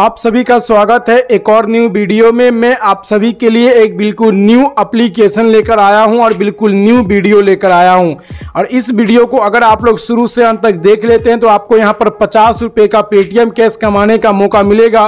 आप सभी का स्वागत है एक और न्यू वीडियो में मैं आप सभी के लिए एक बिल्कुल न्यू एप्लीकेशन लेकर आया हूं और बिल्कुल न्यू वीडियो लेकर आया हूं और इस वीडियो को अगर आप लोग शुरू से अंत तक देख लेते हैं तो आपको यहां पर पचास रुपये का पेटीएम कैश कमाने का मौका मिलेगा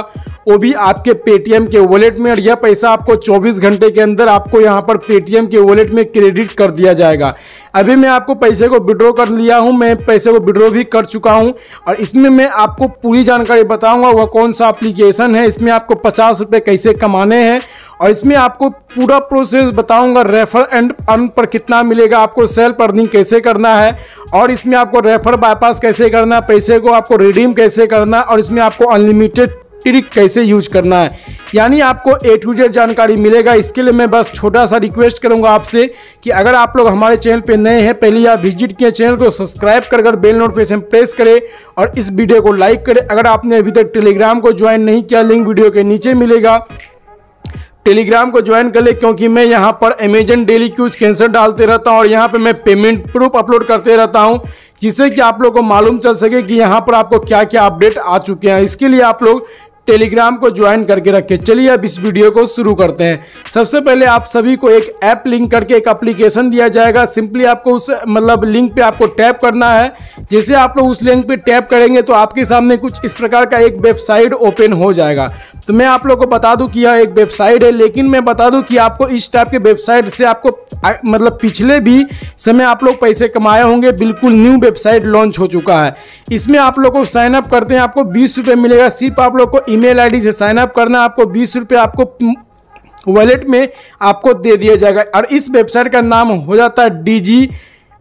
वो भी आपके पेटीएम के वॉलेट में और यह पैसा आपको 24 घंटे के अंदर आपको यहाँ पर पेटीएम के वॉलेट में क्रेडिट कर दिया जाएगा अभी मैं आपको पैसे को विड्रॉ कर लिया हूँ मैं पैसे को विड्रॉ भी कर चुका हूँ और इसमें मैं आपको पूरी जानकारी बताऊँगा वह कौन सा अप्लीकेशन है इसमें आपको पचास रुपये कैसे कमाने हैं और इसमें आपको पूरा प्रोसेस बताऊंगा रेफर एंड अर्न पर कितना मिलेगा आपको सेल्फ अर्निंग कैसे करना है और इसमें आपको रेफर बायपास कैसे करना है पैसे को आपको रिडीम कैसे करना है और इसमें आपको अनलिमिटेड ट्रिक कैसे यूज करना है यानी आपको ए टू जेड जानकारी मिलेगा इसके लिए मैं बस छोटा सा रिक्वेस्ट करूंगा आपसे कि अगर आप लोग हमारे चैनल पे नए हैं पहले आप विजिट किए चैनल को सब्सक्राइब कर कर बेल नोटिफिकेशन प्रेस करें और इस वीडियो को लाइक करें अगर आपने अभी तक टेलीग्राम को ज्वाइन नहीं किया लिंक वीडियो के नीचे मिलेगा टेलीग्राम को ज्वाइन कर ले क्योंकि मैं यहाँ पर अमेजन डेली क्यूज कैंसर डालते रहता हूँ और यहाँ पे मैं पेमेंट प्रूफ अपलोड करते रहता हूँ जिससे कि आप लोग को मालूम चल सके कि यहाँ पर आपको क्या क्या अपडेट आ चुके हैं इसके लिए आप लोग टेलीग्राम को ज्वाइन करके रखें चलिए अब इस वीडियो को शुरू करते हैं सबसे पहले आप सभी को एक ऐप लिंक करके एक एप्लीकेशन दिया जाएगा सिंपली आपको उस मतलब लिंक पे आपको टैप करना है जैसे आप लोग उस लिंक पे टैप करेंगे तो आपके सामने कुछ इस प्रकार का एक वेबसाइट ओपन हो जाएगा तो मैं आप लोग को बता दूं कि यह एक वेबसाइट है लेकिन मैं बता दूं कि आपको इस टाइप के वेबसाइट से आपको मतलब पिछले भी समय आप लोग पैसे कमाए होंगे बिल्कुल न्यू वेबसाइट लॉन्च हो चुका है इसमें आप लोग को साइनअप करते हैं आपको बीस रुपये मिलेगा सिर्फ आप लोग को ई मेल से साइनअप करना करना आपको बीस रुपये आपको वॉलेट में आपको दे दिया जाएगा और इस वेबसाइट का नाम हो जाता है डी जी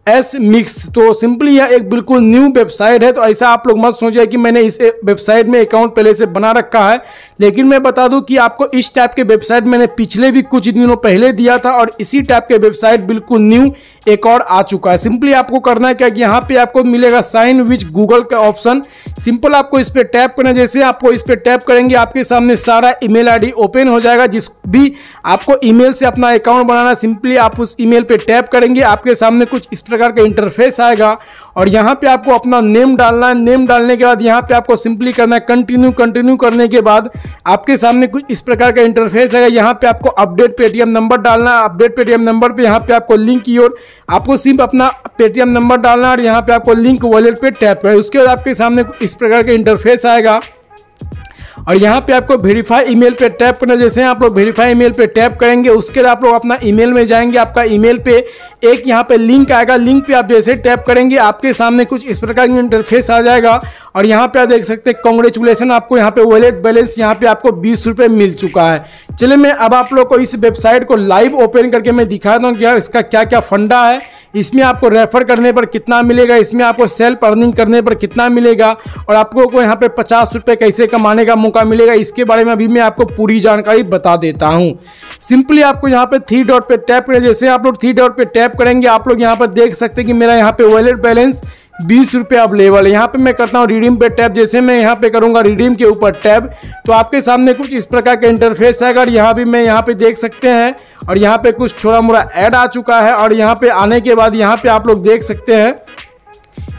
एस मिक्स तो सिंपली यह एक बिल्कुल न्यू वेबसाइट है तो ऐसा आप लोग मत सोचिए कि मैंने इस वेबसाइट में अकाउंट पहले से बना रखा है लेकिन मैं बता दूं कि आपको इस टाइप के वेबसाइट मैंने पिछले भी कुछ दिनों पहले दिया था और इसी टाइप के वेबसाइट बिल्कुल न्यू एक और आ चुका है सिंपली आपको करना है क्या कि यहाँ पर आपको मिलेगा साइन विच गूगल का ऑप्शन सिंपल आपको इस पर टैप करना जैसे आपको इस पर टैप करेंगे आपके सामने सारा ईमेल मेल ओपन हो जाएगा जिस भी आपको ई से अपना अकाउंट बनाना सिंपली आप उस ई मेल टैप करेंगे आपके सामने कुछ प्रकार का इंटरफेस आएगा और यहाँ पे आपको अपना नेम डालना है नेम डालने के बाद यहाँ पे आपको सिंपली करना है कंटिन्यू कंटिन्यू करने के बाद आपके सामने कुछ इस प्रकार का इंटरफेस आएगा यहाँ पे आपको अपडेट पेटीएम नंबर डालना है अपडेट पेटीएम नंबर पे यहाँ पे आपको लिंक की ओर आपको सिर्फ अपना पेटीएम नंबर डालना है और यहाँ पे आपको लिंक वॉलेट पर टैप करें उसके बाद आपके सामने इस प्रकार का इंटरफेस आएगा और यहाँ पे आपको वेरीफाई ईमेल पे टैप करना जैसे आप लोग वेरीफाई ईमेल पे टैप करेंगे उसके बाद आप लोग अपना ईमेल में जाएंगे आपका ईमेल पे एक यहाँ पे लिंक आएगा लिंक पे आप जैसे टैप करेंगे आपके सामने कुछ इस प्रकार की इंटरफेस आ जाएगा और यहाँ पे आप देख सकते हैं कॉन्ग्रेचुलेसन आपको यहाँ पे वॉलेट बैलेंस यहाँ पे आपको बीस रुपये मिल चुका है चलिए मैं अब आप लोग को इस वेबसाइट को लाइव ओपन करके मैं दिखाता हूँ कि इसका क्या क्या फंडा है इसमें आपको रेफर करने पर कितना मिलेगा इसमें आपको सेल्फ अर्निंग करने पर कितना मिलेगा और आपको को यहाँ पे पचास रुपये कैसे कमाने का मौका मिलेगा इसके बारे में अभी मैं आपको पूरी जानकारी बता देता हूँ सिंपली आपको यहाँ पे थ्री डॉट पे टैप करें जैसे आप लोग थ्री डॉट पे टैप करेंगे आप लोग यहाँ पर देख सकते हैं कि मेरा यहाँ पे वॉलेट बैलेंस बीस रुपये अवेलेबल है यहाँ पे मैं करता हूँ रिडीम पे टैप जैसे मैं यहाँ पे करूँगा रिडीम के ऊपर टैप तो आपके सामने कुछ इस प्रकार का इंटरफेस है अगर यहाँ भी मैं यहाँ पे देख सकते हैं और यहाँ पे कुछ थोड़ा मोड़ा ऐड आ चुका है और यहाँ पे आने के बाद यहाँ पे आप लोग देख सकते हैं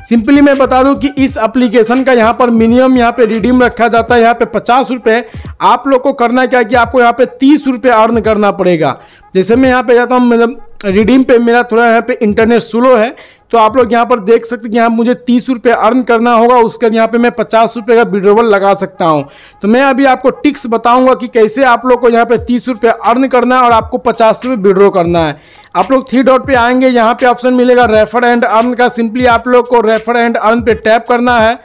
सिंपली मैं बता दूं कि इस एप्लीकेशन का यहाँ पर मिनिमम यहाँ पे रिडीम रखा जाता है यहाँ पे पचास रुपये आप लोग को करना क्या कि आपको यहाँ पे तीस रुपये अर्न करना पड़ेगा जैसे मैं यहाँ पे जाता हूँ मतलब रिडीम पे मेरा थोड़ा यहाँ पे इंटरनेट स्लो है तो आप लोग यहाँ पर देख सकते हैं यहाँ मुझे तीस रुपये अर्न करना होगा उसके यहाँ पे मैं पचास रुपये का विड्रोवल लगा सकता हूँ तो मैं अभी आपको टिक्स बताऊँगा कि कैसे आप लोग को यहाँ पे तीस रुपये अर्न करना है और आपको पचास रुपये विड्रो करना है आप लोग थ्री डॉट पे आएंगे यहाँ पे ऑप्शन मिलेगा रेफर एंड अर्न का सिंपली आप लोग को रेफर एंड अर्न पे टैप करना है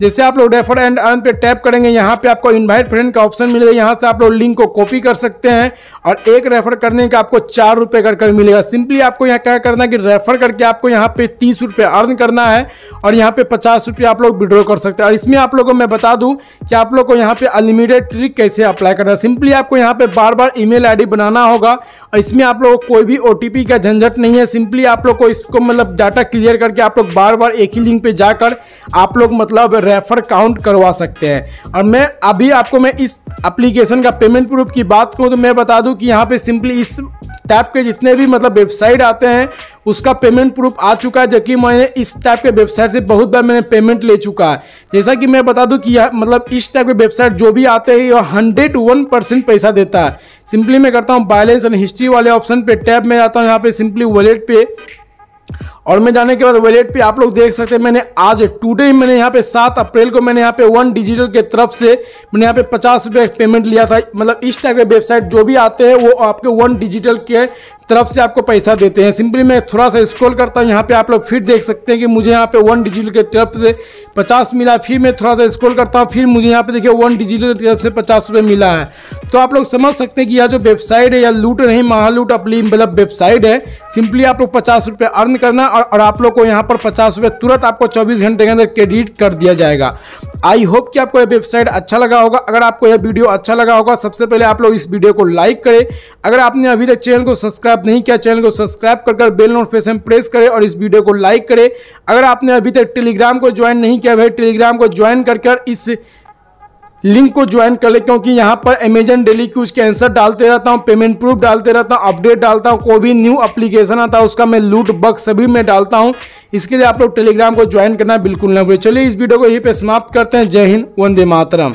जैसे आप लोग रेफर एंड अर्न पे टैप करेंगे यहाँ पे आपको इनवाइट फ्रेंड का ऑप्शन मिलेगा यहाँ से आप लोग लिंक को कॉपी कर सकते हैं और एक रेफर करने का आपको चार रुपये कर कर मिलेगा सिंपली आपको यहाँ क्या करना है कि रेफर करके आपको यहाँ पे तीस रुपये अर्न करना है और यहाँ पे पचास रुपये आप लोग विड्रॉ कर सकते हैं और इसमें आप लोगों को मैं बता दूँ कि आप लोग को यहाँ पे अनलिमिटेड ट्रिक कैसे अप्लाई करना है सिंपली आपको यहाँ पे बार बार ई मेल बनाना होगा इसमें आप लोग कोई भी ओ का झंझट नहीं है सिंपली आप लोग को इसको मतलब डाटा क्लियर करके आप लोग बार बार एक ही लिंक पे जाकर आप लोग मतलब रेफर काउंट करवा सकते हैं और मैं अभी आपको मैं इस एप्लीकेशन का पेमेंट प्रूफ की बात करूँ तो मैं बता दूँ कि यहाँ पे सिंपली इस टैप के जितने भी मतलब वेबसाइट आते हैं उसका पेमेंट प्रूफ आ चुका है जबकि मैंने इस टाइप के वेबसाइट से बहुत बार मैंने पेमेंट ले चुका है जैसा कि मैं बता दूं कि यह मतलब इस टाइप के वेबसाइट जो भी आते हैं यह हंड्रेड वन परसेंट पैसा देता है सिंपली मैं करता हूँ बैलेंस एंड हिस्ट्री वाले ऑप्शन पे टैब में जाता हूँ यहाँ पे सिंपली वॉलेट पे और मैं जाने के बाद वैलेट पे आप लोग देख सकते हैं मैंने आज टुडे मैंने यहाँ पे सात अप्रैल को मैंने यहाँ पे वन डिजिटल के तरफ से मैंने यहाँ पे पचास रुपये पेमेंट लिया था मतलब इस टाइप के वेबसाइट जो भी आते हैं वो आपके वन डिजिटल के तरफ से आपको पैसा देते हैं सिंपली मैं थोड़ा सा स्क्रॉल करता हूँ यहाँ पे आप लोग फिर देख सकते हैं कि मुझे यहाँ पे वन डिजिटल के तरफ से पचास मिला फिर मैं थोड़ा सा स्क्रॉल करता हूँ फिर मुझे यहाँ पे देखिए वन डिजिटल की तरफ से पचास रुपये मिला है तो आप लोग समझ सकते हैं कि यह जो वेबसाइट है या लूट नहीं महालूट अपनी मतलब वेबसाइट है सिंपली आप लोग पचास रुपये अर्न करना और, और आप लोग को यहाँ पर पचास रुपये तुरंत आपको चौबीस घंटे के अंदर क्रेडिट कर दिया जाएगा आई होप कि आपको यह वेबसाइट अच्छा लगा होगा अगर आपको यह वीडियो अच्छा लगा होगा सबसे पहले आप लोग इस वीडियो को लाइक करें अगर आपने अभी तक चैनल को सब्सक्राइब नहीं किया चैनल को सब्सक्राइब कर कर बेल नोटिफिकेशन प्रेस करें और इस वीडियो को लाइक करें अगर आपने अभी तक टेलीग्राम को ज्वाइन नहीं किया भाई टेलीग्राम को ज्वाइन कर इस लिंक को ज्वाइन कर ले क्योंकि यहाँ पर अमेजन डेली की उसके आंसर डालते रहता हूँ पेमेंट प्रूफ डालते रहता हूँ अपडेट डालता हूँ कोई भी न्यू अप्लीकेशन आता है उसका मैं लूट बक्स सभी में डालता हूँ इसके लिए आप लोग टेलीग्राम को ज्वाइन करना बिल्कुल ना भूलें चलिए इस वीडियो को यहीं पे समाप्त करते हैं जय हिंद वंदे मातरम